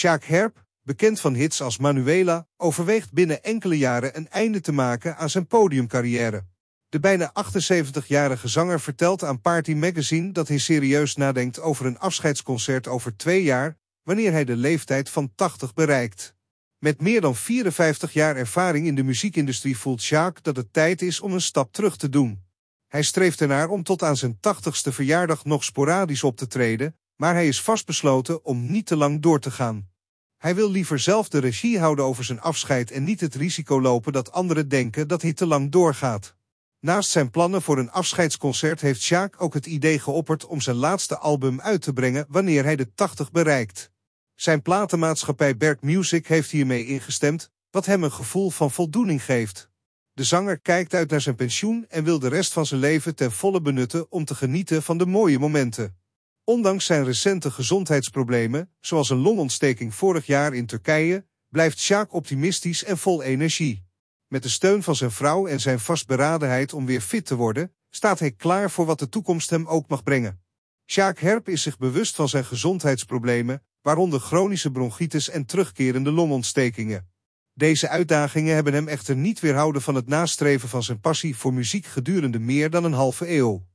Jacques Herp, bekend van hits als Manuela, overweegt binnen enkele jaren een einde te maken aan zijn podiumcarrière. De bijna 78-jarige zanger vertelt aan Party Magazine dat hij serieus nadenkt over een afscheidsconcert over twee jaar, wanneer hij de leeftijd van 80 bereikt. Met meer dan 54 jaar ervaring in de muziekindustrie voelt Jacques dat het tijd is om een stap terug te doen. Hij streeft ernaar om tot aan zijn 80ste verjaardag nog sporadisch op te treden, maar hij is vastbesloten om niet te lang door te gaan. Hij wil liever zelf de regie houden over zijn afscheid en niet het risico lopen dat anderen denken dat hij te lang doorgaat. Naast zijn plannen voor een afscheidsconcert heeft Sjaak ook het idee geopperd om zijn laatste album uit te brengen wanneer hij de 80 bereikt. Zijn platenmaatschappij Berk Music heeft hiermee ingestemd, wat hem een gevoel van voldoening geeft. De zanger kijkt uit naar zijn pensioen en wil de rest van zijn leven ten volle benutten om te genieten van de mooie momenten. Ondanks zijn recente gezondheidsproblemen, zoals een longontsteking vorig jaar in Turkije, blijft Sjaak optimistisch en vol energie. Met de steun van zijn vrouw en zijn vastberadenheid om weer fit te worden, staat hij klaar voor wat de toekomst hem ook mag brengen. Sjaak Herp is zich bewust van zijn gezondheidsproblemen, waaronder chronische bronchitis en terugkerende longontstekingen. Deze uitdagingen hebben hem echter niet weerhouden van het nastreven van zijn passie voor muziek gedurende meer dan een halve eeuw.